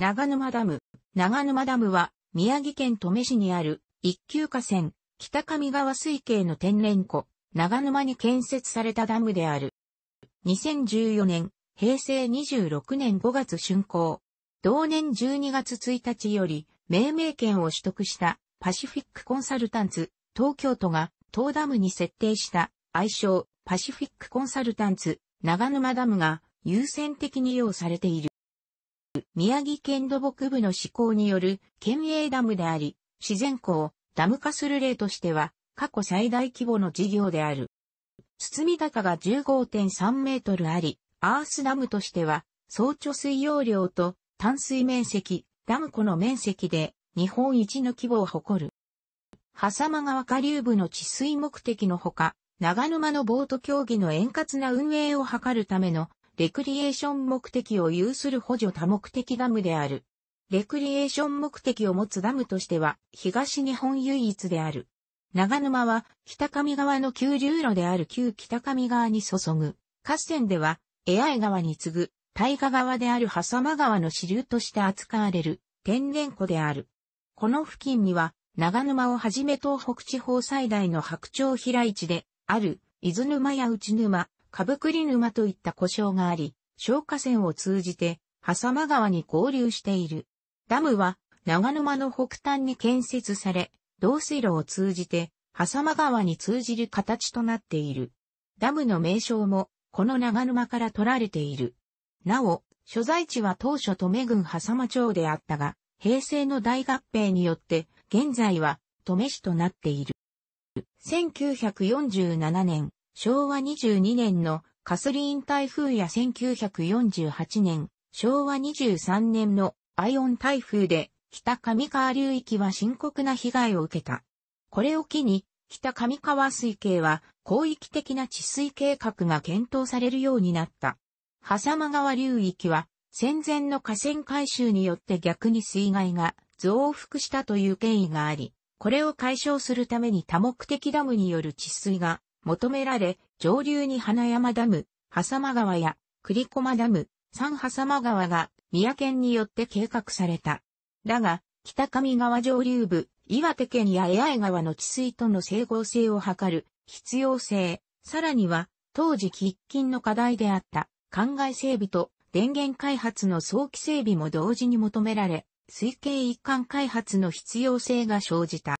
長沼ダム。長沼ダムは、宮城県登米市にある、一級河川、北上川水系の天然湖、長沼に建設されたダムである。2014年、平成26年5月竣工。同年12月1日より、命名権を取得したパシフィックコンサルタンツ、東京都が、東ダムに設定した愛称パシフィックコンサルタンツ、長沼ダムが優先的に用されている。宮城県土木部の施行による県営ダムであり、自然港、ダム化する例としては、過去最大規模の事業である。堤高が15.3メートルあり、アースダムとしては、総貯水容量と淡水面積、ダム湖の面積で日本一の規模を誇る。狭間川下流部の治水目的のほか、長沼のボート競技の円滑な運営を図るためのレクリエーション目的を有する補助多目的ダムである。レクリエーション目的を持つダムとしては東日本唯一である。長沼は北上川の急流路である旧北上川に注ぐ。河川では、エアイ川に次ぐ、大河川である狭間川の支流として扱われる天然湖である。この付近には、長沼をはじめ東北地方最大の白鳥平市で、ある、伊豆沼や内沼、かぶくり沼といった故障があり、消火栓を通じて、狭間川に合流している。ダムは、長沼の北端に建設され、導水路を通じて、狭間川に通じる形となっている。ダムの名称も、この長沼から取られている。なお、所在地は当初留郡狭間町であったが、平成の大合併によって、現在は、留市となっている。1947年、昭和22年のカスリーン台風や1948年、昭和23年のアイオン台風で北上川流域は深刻な被害を受けた。これを機に北上川水系は広域的な治水計画が検討されるようになった。狭間川流域は戦前の河川改修によって逆に水害が増幅したという経緯があり、これを解消するために多目的ダムによる治水が求められ、上流に花山ダム、狭間川や栗駒ダム、三狭間川が宮県によって計画された。だが、北上川上流部、岩手県や八重川の治水との整合性を図る必要性、さらには当時喫緊の課題であった灌漑整備と電源開発の早期整備も同時に求められ、水系一貫開発の必要性が生じた。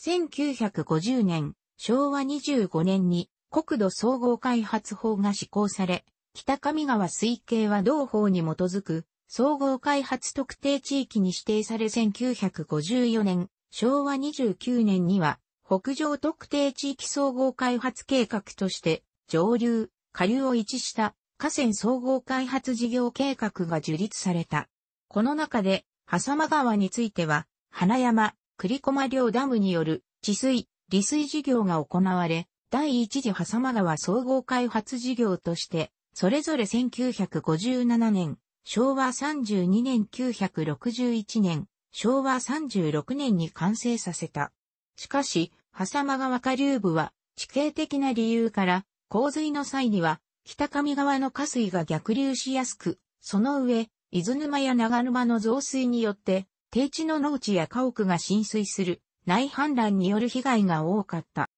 1950年、昭和25年に国土総合開発法が施行され、北上川水系は同法に基づく総合開発特定地域に指定され1954年、昭和29年には北上特定地域総合開発計画として上流、下流を位置した河川総合開発事業計画が樹立された。この中で、狭間川については、花山、栗駒両ダムによる治水、利水事業が行われ、第一次狭間川総合開発事業として、それぞれ1957年、昭和32年961年、昭和36年に完成させた。しかし、狭間川下流部は地形的な理由から洪水の際には北上川の下水が逆流しやすく、その上、伊豆沼や長沼の増水によって低地の農地や家屋が浸水する内氾濫による被害が多かった。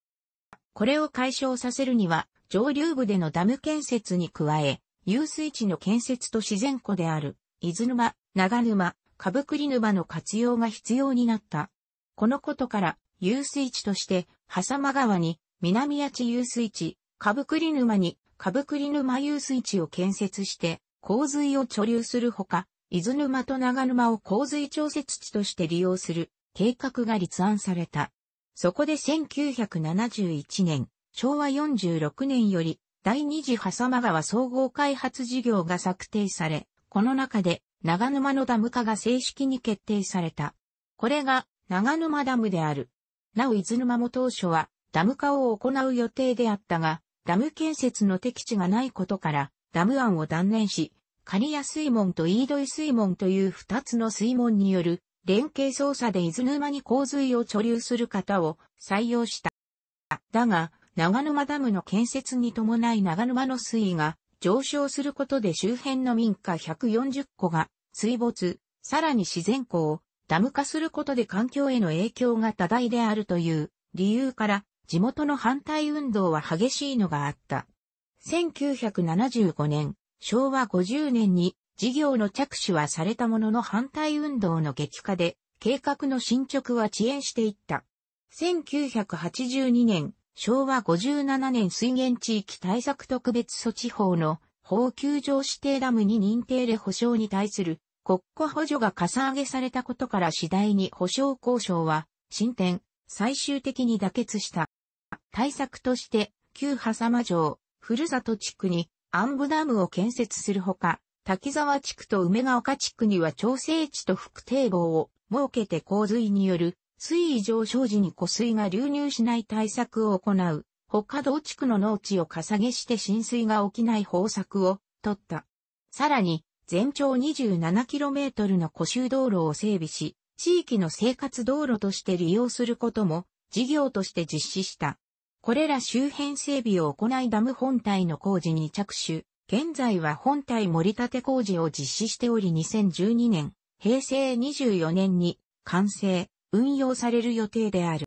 これを解消させるには、上流部でのダム建設に加え、遊水地の建設と自然湖である、伊豆沼、長沼、かぶくり沼の活用が必要になった。このことから、遊水地として、狭間川に、南八地遊水地、かぶくり沼に、かぶくり沼遊水地を建設して、洪水を貯留するほか、伊豆沼と長沼を洪水調節地として利用する計画が立案された。そこで1971年、昭和46年より第二次波佐間川総合開発事業が策定され、この中で長沼のダム化が正式に決定された。これが長沼ダムである。なお伊豆沼も当初はダム化を行う予定であったが、ダム建設の適地がないことから、ダム案を断念し、刈谷水門と飯戸井水門という二つの水門による連携捜査で伊豆沼に洪水を貯留する方を採用した。だが、長沼ダムの建設に伴い長沼の水位が上昇することで周辺の民家140戸が水没、さらに自然湖をダム化することで環境への影響が多大であるという理由から地元の反対運動は激しいのがあった。1975年、昭和50年に事業の着手はされたものの反対運動の激化で、計画の進捗は遅延していった。1982年、昭和57年水源地域対策特別措置法の法球場指定ダムに認定で保償に対する国庫補助がかさ上げされたことから次第に保償交渉は進展、最終的に妥結した。対策として、旧波佐間城、ふるさと地区にアンブダムを建設するほか、滝沢地区と梅ヶ丘地区には調整地と副堤防を設けて洪水による水位上昇時に湖水が流入しない対策を行う。北海道地区の農地をかさげして浸水が起きない方策を取った。さらに、全長 27km の湖州道路を整備し、地域の生活道路として利用することも事業として実施した。これら周辺整備を行いダム本体の工事に着手、現在は本体盛り立て工事を実施しており2012年、平成24年に完成、運用される予定である。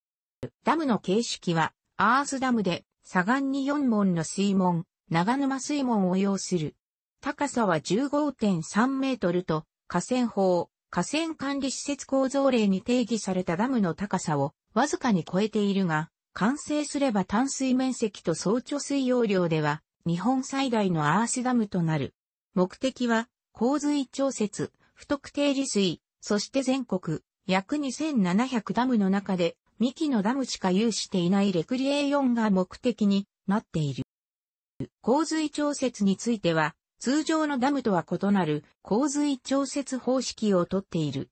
ダムの形式は、アースダムで、左岸に4門の水門、長沼水門を要する。高さは15.3メートルと、河川法、河川管理施設構造例に定義されたダムの高さをわずかに超えているが、完成すれば淡水面積と総貯水容量では日本最大のアースダムとなる。目的は、洪水調節、不特定利水、そして全国、約2700ダムの中で、幹のダムしか有していないレクリエーションが目的になっている。洪水調節については、通常のダムとは異なる洪水調節方式をとっている。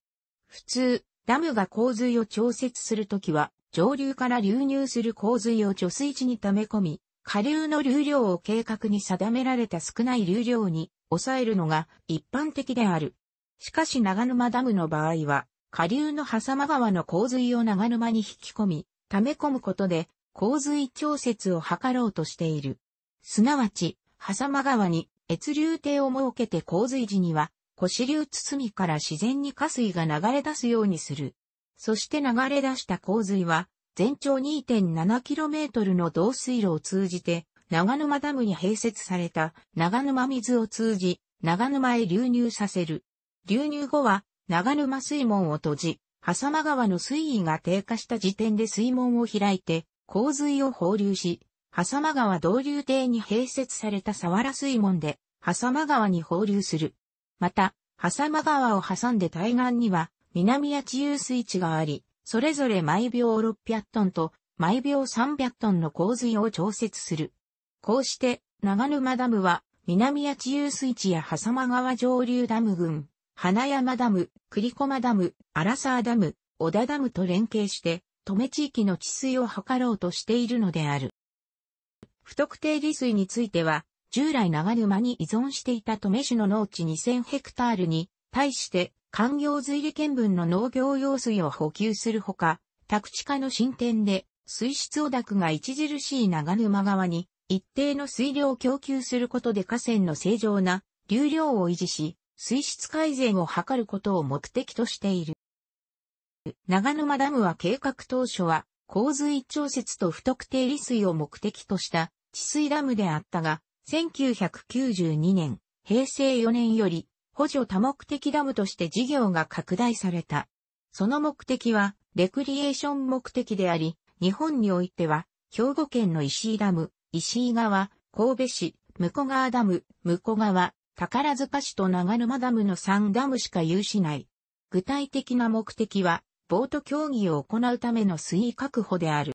普通、ダムが洪水を調節するときは、上流から流入する洪水を貯水池に溜め込み、下流の流量を計画に定められた少ない流量に抑えるのが一般的である。しかし長沼ダムの場合は、下流の狭間川の洪水を長沼に引き込み、溜め込むことで洪水調節を図ろうとしている。すなわち、狭間川に越流堤を設けて洪水時には、腰流包みから自然に下水が流れ出すようにする。そして流れ出した洪水は、全長 2.7km の導水路を通じて、長沼ダムに併設された長沼水を通じ、長沼へ流入させる。流入後は、長沼水門を閉じ、狭間川の水位が低下した時点で水門を開いて、洪水を放流し、狭間川導流堤に併設された沢原水門で、狭間川に放流する。また、狭間川を挟んで対岸には、南八千遊水地があり、それぞれ毎秒600トンと毎秒300トンの洪水を調節する。こうして、長沼ダムは、南八遊水地や狭間川上流ダム群、花山ダム、栗駒ダム、荒沢ダム、小田ダムと連携して、止め地域の治水を図ろうとしているのである。不特定利水については、従来長沼に依存していた止め種の農地2000ヘクタールに、対して官業水利見分の農業用水を補給するほか、宅地化の進展で水質汚濁が著しい長沼川に一定の水量を供給することで河川の正常な流量を維持し、水質改善を図ることを目的としている。長沼ダムは計画当初は洪水調節と不特定利水を目的とした治水ダムであったが、1992年、平成4年より補助多目的ダムとして事業が拡大された。その目的は、レクリエーション目的であり、日本においては、兵庫県の石井ダム、石井川、神戸市、向川ダム、向川、宝塚市と長沼ダムの3ダムしか有しない。具体的な目的は、ボート競技を行うための水位確保である。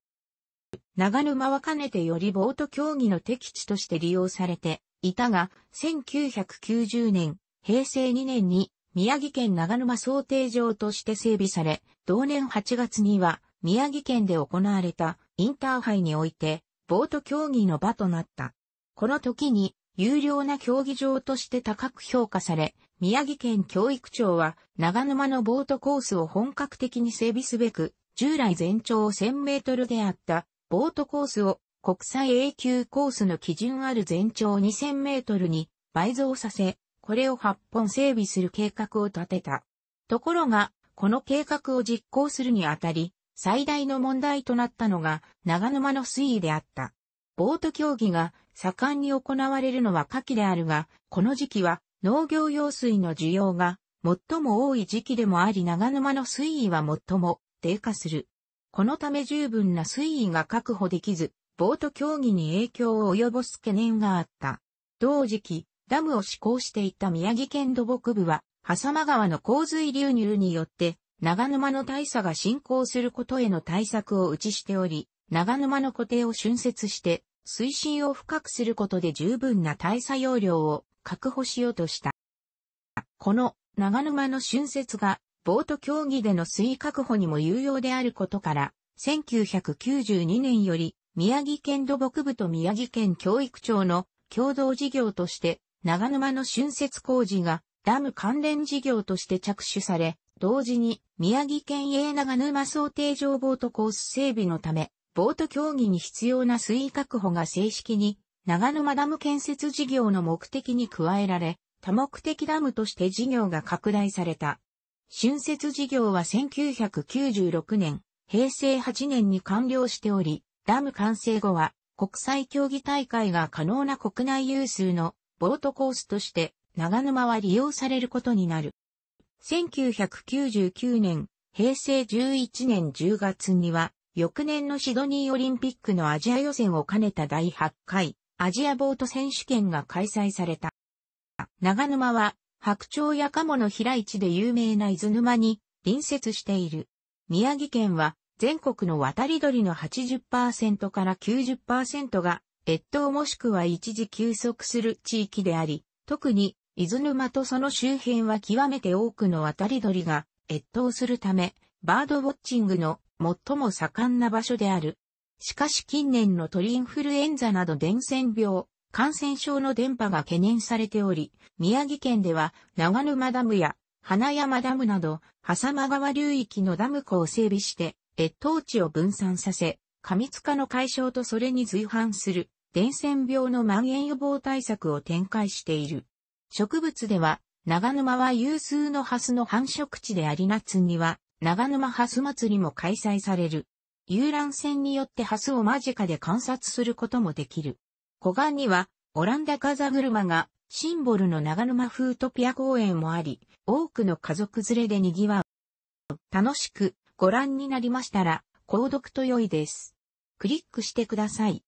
長沼はかねてよりボート競技の適地として利用されていたが、1990年、平成2年に宮城県長沼想定場として整備され、同年8月には宮城県で行われたインターハイにおいて、ボート競技の場となった。この時に有料な競技場として高く評価され、宮城県教育庁は長沼のボートコースを本格的に整備すべく、従来全長1000メートルであったボートコースを国際 A 級コースの基準ある全長2000メートルに倍増させ、これを8本整備する計画を立てた。ところが、この計画を実行するにあたり、最大の問題となったのが、長沼の水位であった。ボート競技が盛んに行われるのは夏季であるが、この時期は農業用水の需要が最も多い時期でもあり長沼の水位は最も低下する。このため十分な水位が確保できず、ボート競技に影響を及ぼす懸念があった。同時期、ダムを施行していた宮城県土木部は、狭間川の洪水流入によって、長沼の大佐が進行することへの対策を打ちしており、長沼の固定を浚渫して、水深を深くすることで十分な大佐容量を確保しようとした。この長沼の浚渫が、ボート競技での水位確保にも有用であることから、1992年より宮城県土木部と宮城県教育庁の共同事業として長沼の浚渫工事がダム関連事業として着手され、同時に宮城県営長沼想定上ボートコース整備のため、ボート競技に必要な水位確保が正式に長沼ダム建設事業の目的に加えられ、多目的ダムとして事業が拡大された。浚渫事業は1996年、平成8年に完了しており、ダム完成後は国際競技大会が可能な国内有数のボートコースとして長沼は利用されることになる。1999年、平成11年10月には、翌年のシドニーオリンピックのアジア予選を兼ねた第8回アジアボート選手権が開催された。長沼は白鳥や鴨の平市で有名な伊豆沼に隣接している。宮城県は全国の渡り鳥の80%から90%が越冬もしくは一時休息する地域であり、特に、伊豆沼とその周辺は極めて多くの渡り鳥が越冬するため、バードウォッチングの最も盛んな場所である。しかし近年の鳥インフルエンザなど伝染病、感染症の伝播が懸念されており、宮城県では長沼ダムや花山ダムなど、狭間川流域のダム湖を整備して、越冬地を分散させ、過密化の解消とそれに随伴する伝染病の蔓延予防対策を展開している。植物では、長沼は有数のハスの繁殖地であり夏には、長沼ハス祭りも開催される。遊覧船によってハスを間近で観察することもできる。湖岸には、オランダ風車がシンボルの長沼風トピア公園もあり、多くの家族連れで賑わう。楽しくご覧になりましたら、購読と良いです。クリックしてください。